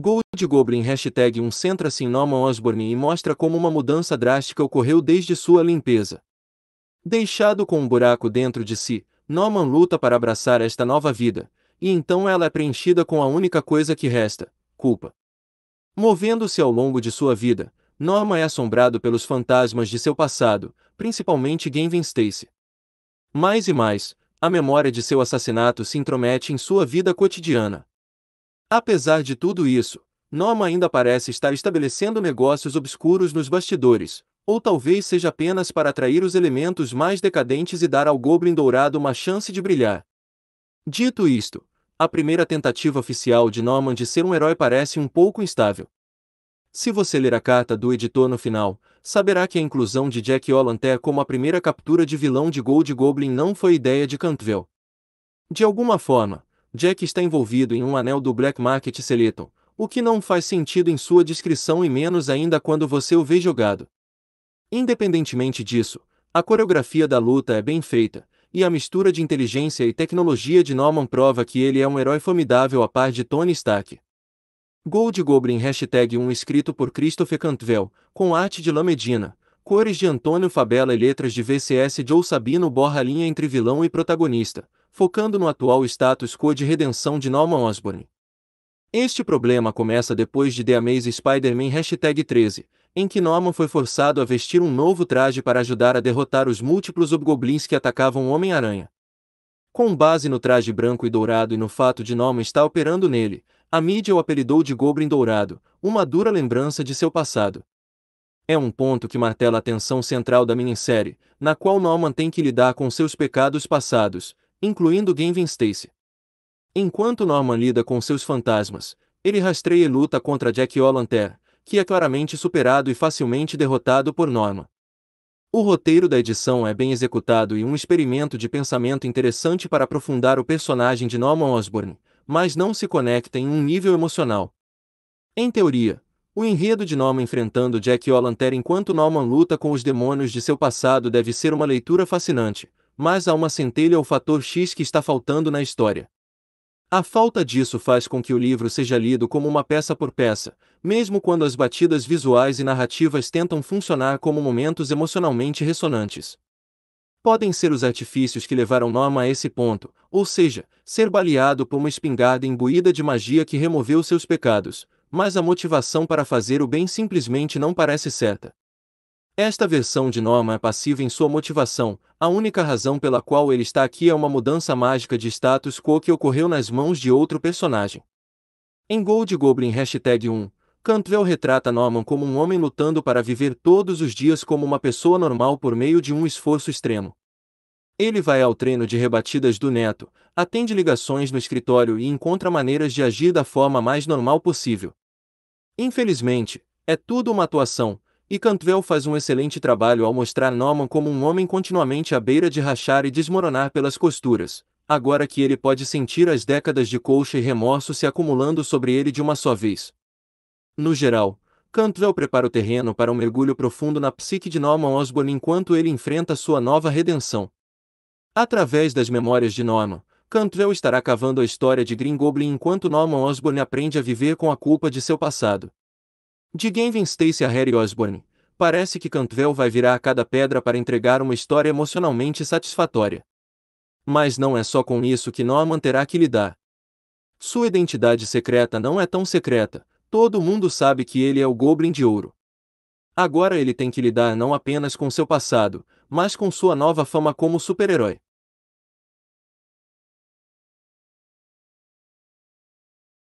Gold Goblin hashtag 1 centra-se em Norman Osborne e mostra como uma mudança drástica ocorreu desde sua limpeza. Deixado com um buraco dentro de si, Norman luta para abraçar esta nova vida, e então ela é preenchida com a única coisa que resta, culpa. Movendo-se ao longo de sua vida, Norman é assombrado pelos fantasmas de seu passado, principalmente Gavin Stacy. Mais e mais, a memória de seu assassinato se intromete em sua vida cotidiana, Apesar de tudo isso, Norma ainda parece estar estabelecendo negócios obscuros nos bastidores, ou talvez seja apenas para atrair os elementos mais decadentes e dar ao Goblin Dourado uma chance de brilhar. Dito isto, a primeira tentativa oficial de Norman de ser um herói parece um pouco instável. Se você ler a carta do editor no final, saberá que a inclusão de Jack O'Lantern como a primeira captura de vilão de Gold Goblin não foi ideia de Cantwell. De alguma forma, Jack está envolvido em um anel do Black Market Seleton, o que não faz sentido em sua descrição e menos ainda quando você o vê jogado. Independentemente disso, a coreografia da luta é bem feita, e a mistura de inteligência e tecnologia de Norman prova que ele é um herói formidável a par de Tony Stark. Gold Goblin Hashtag 1 escrito por Christopher Cantwell, com arte de Lamedina, Cores de Antônio Fabela e letras de VCS Joe Sabino borra a linha entre vilão e protagonista, focando no atual status quo de redenção de Norman Osborne. Este problema começa depois de The Amazing Spider-Man 13, em que Norman foi forçado a vestir um novo traje para ajudar a derrotar os múltiplos obgoblins que atacavam Homem-Aranha. Com base no traje branco e dourado e no fato de Norman estar operando nele, a mídia o apelidou de Goblin Dourado, uma dura lembrança de seu passado. É um ponto que martela a tensão central da minissérie, na qual Norman tem que lidar com seus pecados passados, incluindo Gavin Stacy. Enquanto Norman lida com seus fantasmas, ele rastreia e luta contra Jack O'Lantern, que é claramente superado e facilmente derrotado por Norman. O roteiro da edição é bem executado e um experimento de pensamento interessante para aprofundar o personagem de Norman Osborn, mas não se conecta em um nível emocional. Em teoria, o enredo de Norman enfrentando Jack e enquanto Norman luta com os demônios de seu passado deve ser uma leitura fascinante, mas há uma centelha ou fator X que está faltando na história. A falta disso faz com que o livro seja lido como uma peça por peça, mesmo quando as batidas visuais e narrativas tentam funcionar como momentos emocionalmente ressonantes. Podem ser os artifícios que levaram Norma a esse ponto, ou seja, ser baleado por uma espingarda imbuída de magia que removeu seus pecados, mas a motivação para fazer o bem simplesmente não parece certa. Esta versão de Norman é passiva em sua motivação, a única razão pela qual ele está aqui é uma mudança mágica de status quo que ocorreu nas mãos de outro personagem. Em Gold Goblin 1, Cantwell retrata Norman como um homem lutando para viver todos os dias como uma pessoa normal por meio de um esforço extremo. Ele vai ao treino de rebatidas do neto, atende ligações no escritório e encontra maneiras de agir da forma mais normal possível. Infelizmente, é tudo uma atuação, e Cantwell faz um excelente trabalho ao mostrar Norman como um homem continuamente à beira de rachar e desmoronar pelas costuras, agora que ele pode sentir as décadas de colcha e remorso se acumulando sobre ele de uma só vez. No geral, Cantwell prepara o terreno para um mergulho profundo na psique de Norman Osborn enquanto ele enfrenta sua nova redenção. Através das memórias de Norman, Cantrell estará cavando a história de Green Goblin enquanto Norman Osborn aprende a viver com a culpa de seu passado. De Gavin Stacy a Harry Osborn, parece que Cantrell vai virar a cada pedra para entregar uma história emocionalmente satisfatória. Mas não é só com isso que Norman terá que lidar. Sua identidade secreta não é tão secreta, todo mundo sabe que ele é o Goblin de Ouro. Agora ele tem que lidar não apenas com seu passado, mas com sua nova fama como super-herói.